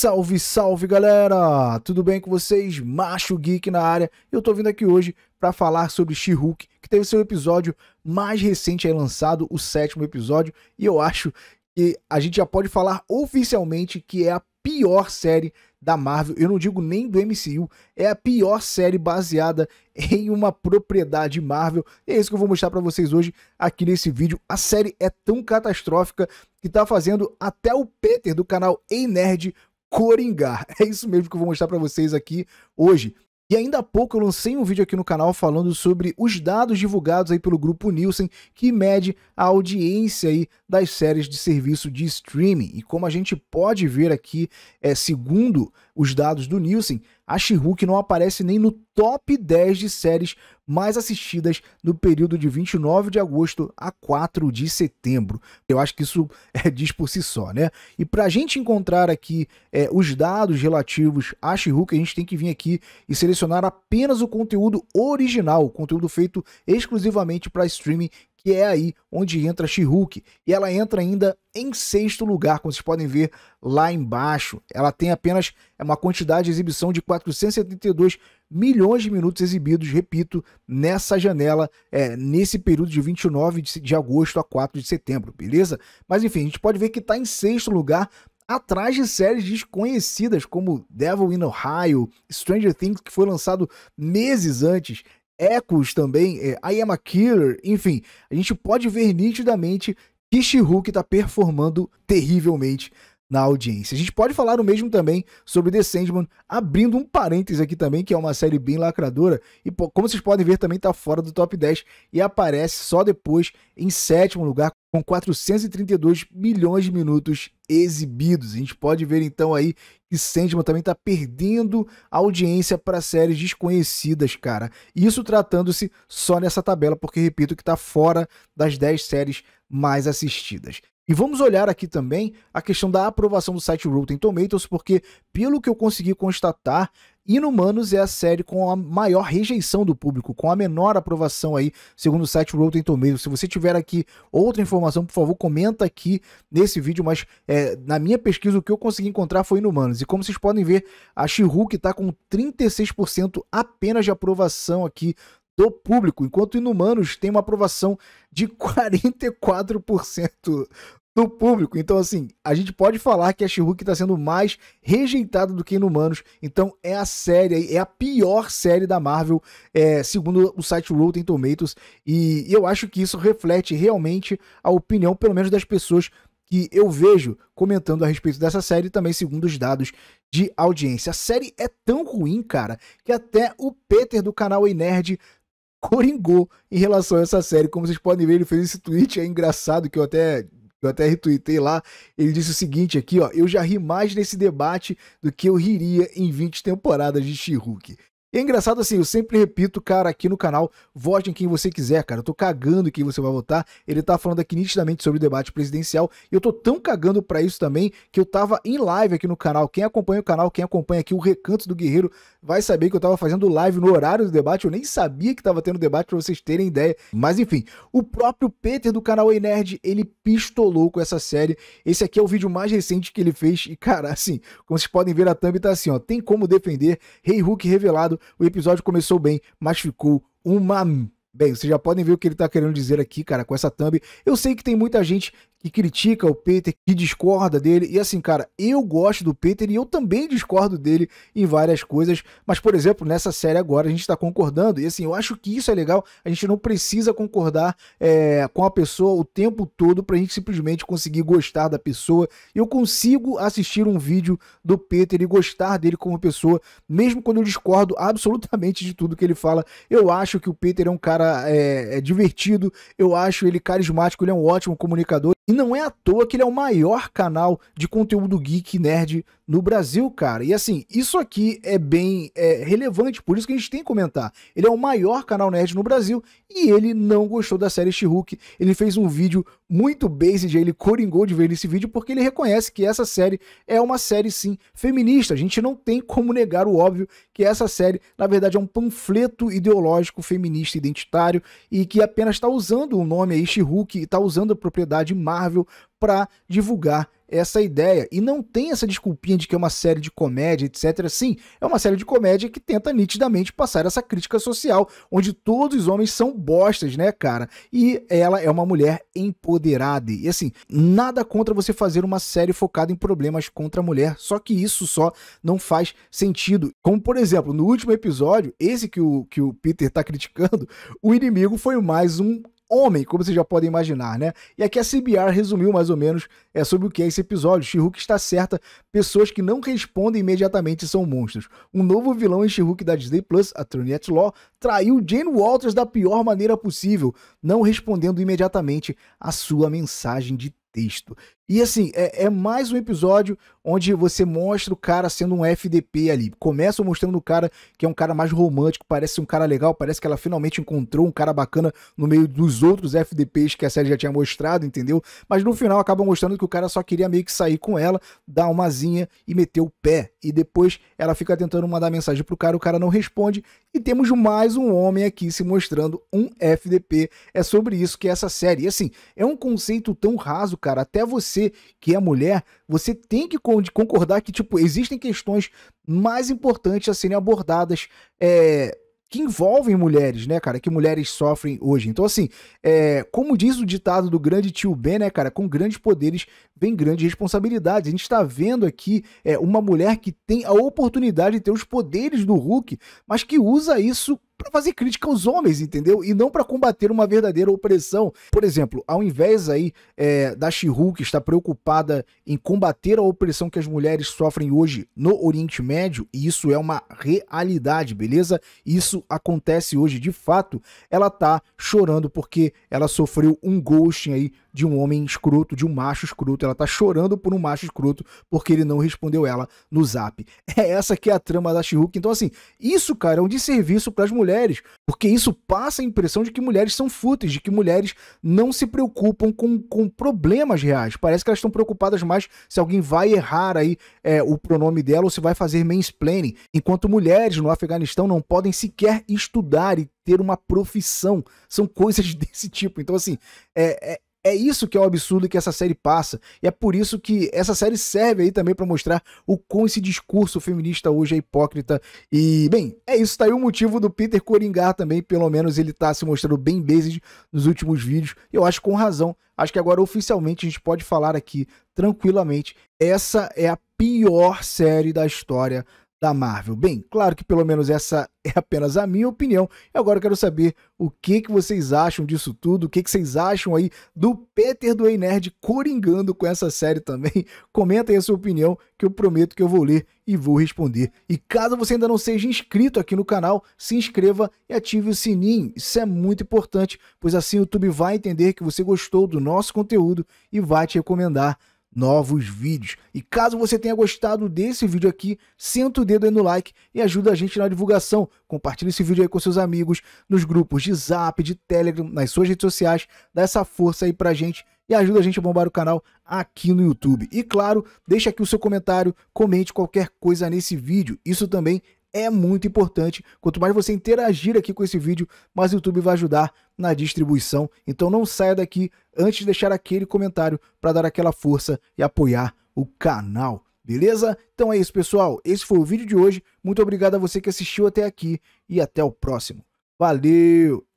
Salve, salve galera! Tudo bem com vocês? Macho Geek na área. Eu tô vindo aqui hoje para falar sobre She-Hulk, que teve seu episódio mais recente aí lançado, o sétimo episódio, e eu acho que a gente já pode falar oficialmente que é a pior série da Marvel. Eu não digo nem do MCU, é a pior série baseada em uma propriedade Marvel. E é isso que eu vou mostrar para vocês hoje aqui nesse vídeo. A série é tão catastrófica que tá fazendo até o Peter do canal Ei Nerd coringar. É isso mesmo que eu vou mostrar para vocês aqui hoje. E ainda há pouco eu lancei um vídeo aqui no canal falando sobre os dados divulgados aí pelo grupo Nielsen, que mede a audiência aí das séries de serviço de streaming. E como a gente pode ver aqui, é, segundo os dados do Nielsen, a she não aparece nem no top 10 de séries mais assistidas no período de 29 de agosto a 4 de setembro. Eu acho que isso é, diz por si só, né? E para a gente encontrar aqui é, os dados relativos a She-Hulk, a gente tem que vir aqui e selecionar apenas o conteúdo original, o conteúdo feito exclusivamente para streaming que é aí onde entra She-Hulk. E ela entra ainda em sexto lugar, como vocês podem ver lá embaixo. Ela tem apenas é, uma quantidade de exibição de 472 milhões de minutos exibidos, repito, nessa janela, é, nesse período de 29 de, de agosto a 4 de setembro, beleza? Mas enfim, a gente pode ver que está em sexto lugar, atrás de séries desconhecidas como Devil in Ohio, Stranger Things, que foi lançado meses antes, *Echos* também, é, I Am a Killer, enfim, a gente pode ver nitidamente que she está performando terrivelmente na audiência. A gente pode falar o mesmo também sobre The Sandman, abrindo um parênteses aqui também, que é uma série bem lacradora, e como vocês podem ver também está fora do top 10 e aparece só depois em sétimo lugar com 432 milhões de minutos exibidos. A gente pode ver então aí que Sandman também está perdendo audiência para séries desconhecidas, cara. Isso tratando-se só nessa tabela, porque repito que está fora das 10 séries mais assistidas. E vamos olhar aqui também a questão da aprovação do site Rotten Tomatoes, porque, pelo que eu consegui constatar, Inumanos é a série com a maior rejeição do público, com a menor aprovação aí, segundo o site Rotten Tomatoes. Se você tiver aqui outra informação, por favor, comenta aqui nesse vídeo, mas é, na minha pesquisa o que eu consegui encontrar foi Inumanos. E como vocês podem ver, a She-Hulk está com 36% apenas de aprovação aqui do público, enquanto Inumanos tem uma aprovação de 44% do público. Então, assim, a gente pode falar que a She-Hulk está sendo mais rejeitada do que Inumanos. Então, é a série, é a pior série da Marvel, é, segundo o site Rotten Tomatoes. E eu acho que isso reflete realmente a opinião, pelo menos das pessoas que eu vejo comentando a respeito dessa série, também segundo os dados de audiência. A série é tão ruim, cara, que até o Peter do canal e Nerd coringou em relação a essa série. Como vocês podem ver, ele fez esse tweet, é engraçado, que eu até eu até retuitei lá, ele disse o seguinte aqui, ó, eu já ri mais nesse debate do que eu riria em 20 temporadas de She-Hulk. E é engraçado assim, eu sempre repito, cara, aqui no canal, vote em quem você quiser, cara. Eu tô cagando em quem você vai votar. Ele tá falando aqui nitidamente sobre o debate presidencial. E eu tô tão cagando para isso também que eu tava em live aqui no canal. Quem acompanha o canal, quem acompanha aqui o Recanto do Guerreiro, vai saber que eu tava fazendo live no horário do debate. Eu nem sabia que tava tendo debate pra vocês terem ideia. Mas enfim, o próprio Peter do canal Ei Nerd, ele pistolou com essa série. Esse aqui é o vídeo mais recente que ele fez. E, cara, assim, como vocês podem ver, a thumb tá assim, ó. Tem como defender Rei hey Hulk revelado o episódio começou bem, mas ficou uma Bem, vocês já podem ver o que ele tá querendo dizer aqui, cara, com essa thumb. Eu sei que tem muita gente que critica o Peter, que discorda dele. E assim, cara, eu gosto do Peter e eu também discordo dele em várias coisas. Mas, por exemplo, nessa série agora a gente está concordando. E assim, eu acho que isso é legal. A gente não precisa concordar é, com a pessoa o tempo todo para a gente simplesmente conseguir gostar da pessoa. Eu consigo assistir um vídeo do Peter e gostar dele como pessoa, mesmo quando eu discordo absolutamente de tudo que ele fala. Eu acho que o Peter é um cara é, é divertido, eu acho ele carismático, ele é um ótimo comunicador. E não é à toa que ele é o maior canal de conteúdo geek nerd no Brasil, cara. E assim, isso aqui é bem é, relevante, por isso que a gente tem que comentar. Ele é o maior canal nerd no Brasil e ele não gostou da série She-Hulk. Ele fez um vídeo muito based, ele coringou de ver esse vídeo porque ele reconhece que essa série é uma série sim feminista. A gente não tem como negar o óbvio que essa série, na verdade, é um panfleto ideológico feminista identitário e que apenas está usando o nome aí She-Hulk e está usando a propriedade Marvel para divulgar essa ideia. E não tem essa desculpinha de que é uma série de comédia, etc. Sim, é uma série de comédia que tenta nitidamente passar essa crítica social, onde todos os homens são bostas, né, cara? E ela é uma mulher empoderada. E assim, nada contra você fazer uma série focada em problemas contra a mulher, só que isso só não faz sentido. Como, por exemplo, no último episódio, esse que o, que o Peter tá criticando, o inimigo foi mais um homem, como vocês já podem imaginar, né? E aqui a CBR resumiu mais ou menos é, sobre o que é esse episódio. She-Hulk está certa, pessoas que não respondem imediatamente são monstros. Um novo vilão em She-Hulk da Disney Plus, a Trinity Law, traiu Jane Walters da pior maneira possível, não respondendo imediatamente a sua mensagem de texto. E assim, é, é, mais um episódio onde você mostra o cara sendo um FDP ali. Começa mostrando o cara que é um cara mais romântico, parece um cara legal, parece que ela finalmente encontrou um cara bacana no meio dos outros FDPs que a série já tinha mostrado, entendeu? Mas no final acaba mostrando que o cara só queria meio que sair com ela, dar uma zinha e meter o pé. E depois ela fica tentando mandar mensagem pro cara, o cara não responde. E temos mais um homem aqui se mostrando um FDP. É sobre isso que é essa série. E assim, é um conceito tão raso, cara, até você você que é mulher, você tem que concordar que, tipo, existem questões mais importantes a serem abordadas é, que envolvem mulheres, né, cara? Que mulheres sofrem hoje. Então, assim, é, como diz o ditado do grande tio Ben, né, cara? Com grandes poderes vem grandes responsabilidades. A gente está vendo aqui é, uma mulher que tem a oportunidade de ter os poderes do Hulk, mas que usa isso para fazer crítica aos homens, entendeu? E não para combater uma verdadeira opressão. Por exemplo, ao invés aí é, da Shihu que está preocupada em combater a opressão que as mulheres sofrem hoje no Oriente Médio, e isso é uma realidade, beleza? Isso acontece hoje de fato. Ela tá chorando porque ela sofreu um ghosting aí de um homem escroto, de um macho escroto. Ela tá chorando por um macho escroto porque ele não respondeu ela no Zap. É essa que é a trama da Shihu. Então assim, isso, cara, é um desserviço para as mulheres mulheres, porque isso passa a impressão de que mulheres são fúteis, de que mulheres não se preocupam com, com problemas reais. Parece que elas estão preocupadas mais se alguém vai errar aí é, o pronome dela ou se vai fazer mansplaining, enquanto mulheres no Afeganistão não podem sequer estudar e ter uma profissão. São coisas desse tipo. Então, assim, é, é, é isso que é o absurdo que essa série passa. E é por isso que essa série serve aí também para mostrar o quão esse discurso feminista hoje é hipócrita. E, bem, é isso. Tá aí o motivo do Peter Coringar também. Pelo menos ele tá se mostrando bem based nos últimos vídeos. E eu acho com razão. Acho que agora oficialmente a gente pode falar aqui tranquilamente. Essa é a pior série da história da Marvel? Bem, claro que pelo menos essa é apenas a minha opinião. E agora eu quero saber o que, que vocês acham disso tudo, o que, que vocês acham aí do Peter do Ei Nerd coringando com essa série também. Comenta aí a sua opinião, que eu prometo que eu vou ler e vou responder. E caso você ainda não seja inscrito aqui no canal, se inscreva e ative o sininho. Isso é muito importante, pois assim o YouTube vai entender que você gostou do nosso conteúdo e vai te recomendar novos vídeos. E caso você tenha gostado desse vídeo aqui, senta o dedo aí no like e ajuda a gente na divulgação. Compartilhe esse vídeo aí com seus amigos, nos grupos de zap, de telegram, nas suas redes sociais. Dá essa força aí pra gente e ajuda a gente a bombar o canal aqui no YouTube. E claro, deixa aqui o seu comentário, comente qualquer coisa nesse vídeo. Isso também é muito importante. Quanto mais você interagir aqui com esse vídeo, mais o YouTube vai ajudar na distribuição. Então não saia daqui antes de deixar aquele comentário para dar aquela força e apoiar o canal. Beleza? Então é isso, pessoal. Esse foi o vídeo de hoje. Muito obrigado a você que assistiu até aqui e até o próximo. Valeu!